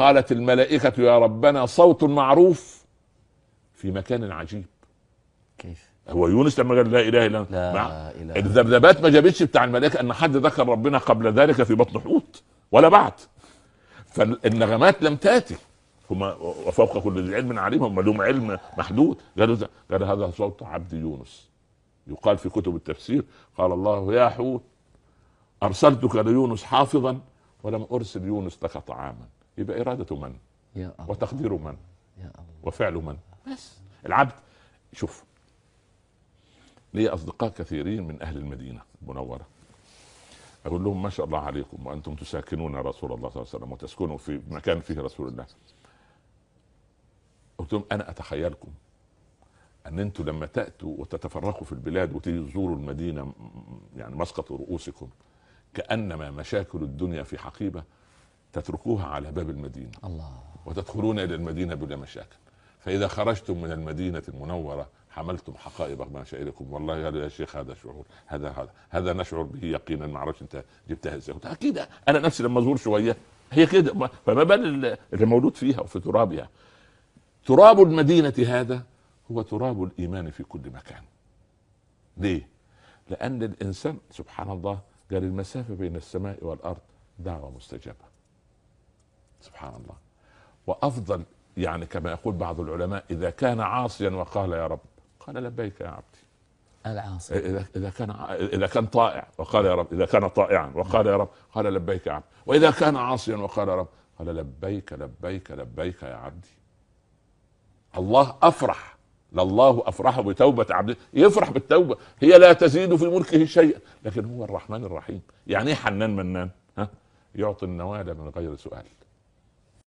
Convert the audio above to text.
قالت الملائكة يا ربنا صوت معروف في مكان عجيب كيف هو يونس لما قال لا اله الا انت لا اله الذبذبات ما جابتش بتاع الملائكه ان حد ذكر ربنا قبل ذلك في بطن حوت ولا بعد فالنغمات لم تاتي هم وفوق كل ذي علم عليم هم لهم علم محدود قالوا قال هذا صوت عبد يونس يقال في كتب التفسير قال الله يا حوت ارسلتك ليونس حافظا ولم ارسل يونس لك طعاما يبقى إرادة من يا الله. وتقدير من يا الله. وفعل من بس العبد شوف لي أصدقاء كثيرين من أهل المدينة المنورة أقول لهم ما شاء الله عليكم وأنتم تساكنون رسول الله صلى الله عليه وسلم وتسكنوا في مكان فيه رسول الله قلت لهم أنا أتخيلكم ان أنتم لما تاتوا وتتفرقوا في البلاد وتزوروا المدينه يعني مسقط رؤوسكم كانما مشاكل الدنيا في حقيبه تتركوها على باب المدينة الله وتدخلون إلى المدينة بلا مشاكل فإذا خرجتم من المدينة المنورة حملتم حقائب مشاعركم والله يا شيخ هذا شعور هذا هذا هذا نشعر به يقينا ما اعرفش انت جبتها ازاي اكيد انا نفسي لما ازور شويه هي كده فما بال اللي مولود فيها وفي ترابها تراب المدينه هذا هو تراب الايمان في كل مكان ليه؟ لان الانسان سبحان الله قال المسافه بين السماء والارض دعوه مستجابه سبحان الله وافضل يعني كما يقول بعض العلماء اذا كان عاصيا وقال يا رب قال لبيك يا عبدي العاصي اذا اذا كان اذا كان طائع وقال يا رب اذا كان طائعا وقال يا رب قال لبيك يا عبد واذا كان عاصيا وقال يا رب قال لبيك لبيك لبيك يا عبدي الله افرح لله افرح بتوبه عبده يفرح بالتوبه هي لا تزيد في ملكه شيئا لكن هو الرحمن الرحيم يعني ايه حنان منان ها يعطي النوال من غير سؤال